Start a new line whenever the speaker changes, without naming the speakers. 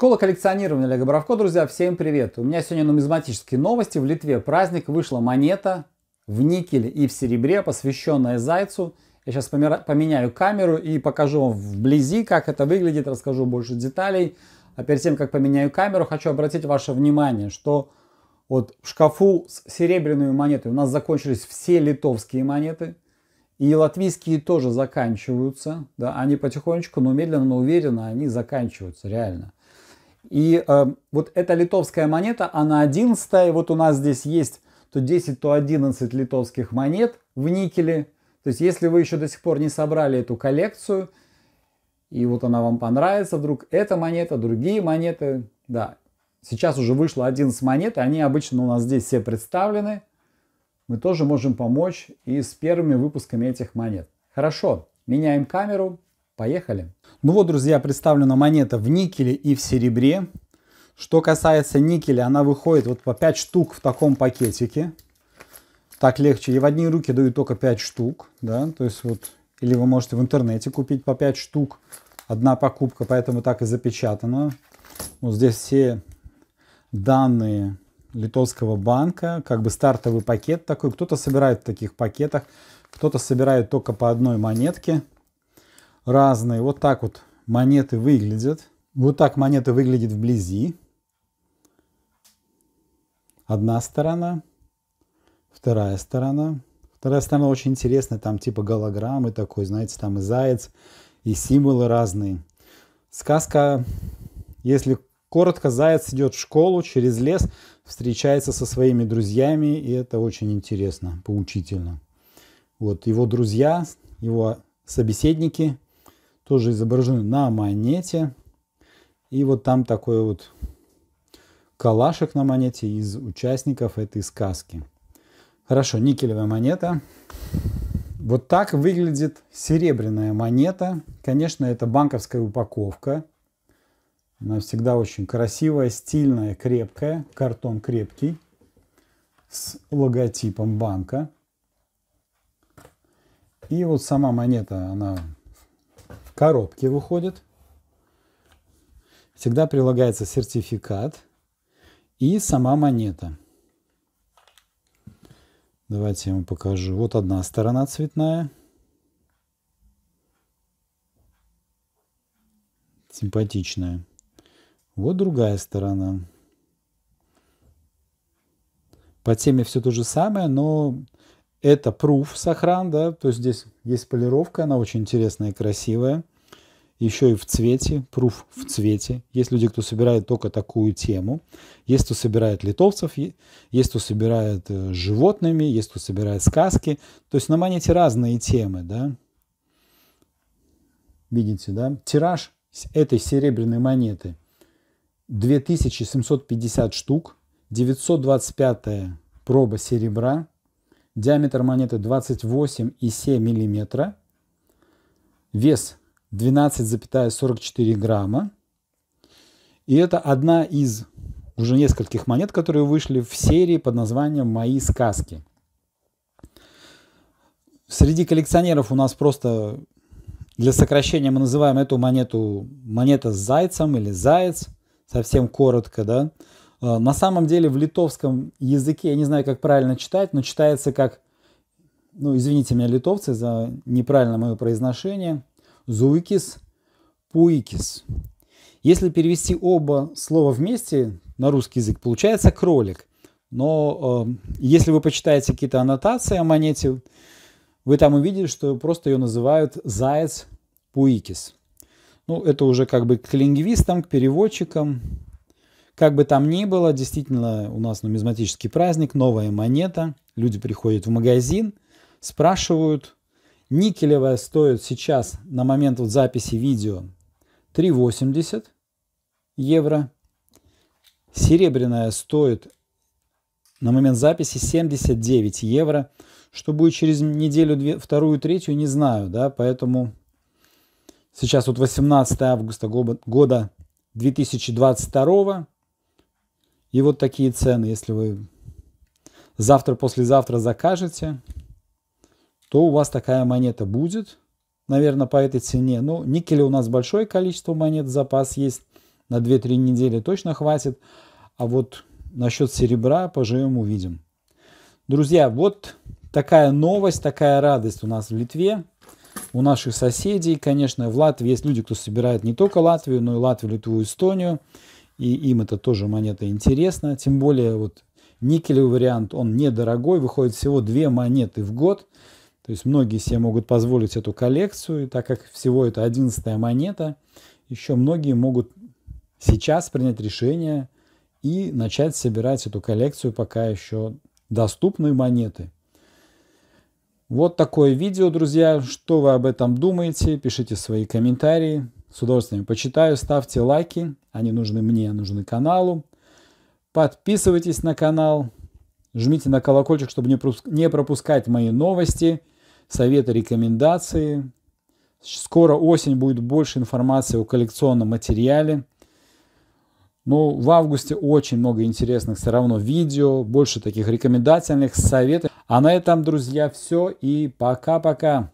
Школа коллекционирования Олега Боровко, друзья, всем привет! У меня сегодня нумизматические новости. В Литве праздник вышла монета в никеле и в серебре, посвященная зайцу. Я сейчас поменяю камеру и покажу вам вблизи, как это выглядит, расскажу больше деталей. А перед тем, как поменяю камеру, хочу обратить ваше внимание, что вот в шкафу с серебряными монетами у нас закончились все литовские монеты. И латвийские тоже заканчиваются. Да, они потихонечку, но медленно, но уверенно они заканчиваются, реально. И э, вот эта литовская монета, она 11 вот у нас здесь есть то 10, то 11 литовских монет в никеле. То есть, если вы еще до сих пор не собрали эту коллекцию, и вот она вам понравится, вдруг эта монета, другие монеты, да. Сейчас уже вышло 11 монет, они обычно у нас здесь все представлены. Мы тоже можем помочь и с первыми выпусками этих монет. Хорошо, меняем камеру, Поехали. Ну вот, друзья, представлена монета в никеле и в серебре. Что касается никеля, она выходит вот по 5 штук в таком пакетике. Так легче. И в одни руки дают только 5 штук. Да? То есть вот, или вы можете в интернете купить по 5 штук. Одна покупка, поэтому так и запечатано. Вот здесь все данные литовского банка, как бы стартовый пакет такой. Кто-то собирает в таких пакетах, кто-то собирает только по одной монетке разные. Вот так вот монеты выглядят. Вот так монета выглядит вблизи. Одна сторона, вторая сторона. Вторая сторона очень интересная, там типа голограммы такой, знаете, там и заяц, и символы разные. Сказка, если коротко, заяц идет в школу через лес, встречается со своими друзьями, и это очень интересно, поучительно. Вот его друзья, его собеседники – тоже изображены на монете. И вот там такой вот калашек на монете из участников этой сказки. Хорошо, никелевая монета. Вот так выглядит серебряная монета. Конечно, это банковская упаковка. Она всегда очень красивая, стильная, крепкая. Картон крепкий с логотипом банка. И вот сама монета, она коробки выходит. Всегда прилагается сертификат и сама монета. Давайте я вам покажу. Вот одна сторона цветная. Симпатичная. Вот другая сторона. По теме все то же самое, но это пруф сохран, да, то есть здесь есть полировка, она очень интересная и красивая еще и в цвете, пруф в цвете. Есть люди, кто собирает только такую тему. Есть, кто собирает литовцев, есть, кто собирает э, животными, есть, кто собирает сказки. То есть на монете разные темы, да. Видите, да? Тираж этой серебряной монеты 2750 штук, 925 проба серебра, диаметр монеты 28,7 мм, вес 12,44 грамма. И это одна из уже нескольких монет, которые вышли в серии под названием «Мои сказки». Среди коллекционеров у нас просто для сокращения мы называем эту монету монета с зайцем или заяц, совсем коротко, да. А, на самом деле в литовском языке, я не знаю, как правильно читать, но читается как, ну, извините меня, литовцы, за неправильное мое произношение – зуикис, пуикис. Если перевести оба слова вместе на русский язык, получается кролик. Но э, если вы почитаете какие-то аннотации о монете, вы там увидите, что просто ее называют заяц пуикис. Ну, это уже как бы к лингвистам, к переводчикам. Как бы там ни было, действительно, у нас нумизматический праздник, новая монета. Люди приходят в магазин, спрашивают – Никелевая стоит сейчас на момент вот записи видео 3,80 евро. Серебряная стоит на момент записи 79 евро. Что будет через неделю, две, вторую, третью, не знаю, да, поэтому сейчас вот 18 августа года 2022 и вот такие цены, если вы завтра, послезавтра закажете, то у вас такая монета будет, наверное, по этой цене. Ну, никеля у нас большое количество монет, запас есть, на 2-3 недели точно хватит. А вот насчет серебра поживем, увидим. Друзья, вот такая новость, такая радость у нас в Литве, у наших соседей. Конечно, в Латвии есть люди, кто собирает не только Латвию, но и Латвию, Литву, Эстонию. И им это тоже монета интересна. Тем более вот никелевый вариант, он недорогой, выходит всего две монеты в год – то есть многие себе могут позволить эту коллекцию, и так как всего это 11 монета, еще многие могут сейчас принять решение и начать собирать эту коллекцию пока еще доступные монеты. Вот такое видео, друзья. Что вы об этом думаете? Пишите свои комментарии. С удовольствием почитаю. Ставьте лайки. Они нужны мне, нужны каналу. Подписывайтесь на канал. Жмите на колокольчик, чтобы не пропускать мои новости, советы, рекомендации. Скоро осень будет больше информации о коллекционном материале. Ну, в августе очень много интересных все равно видео, больше таких рекомендательных советов. А на этом, друзья, все и пока-пока.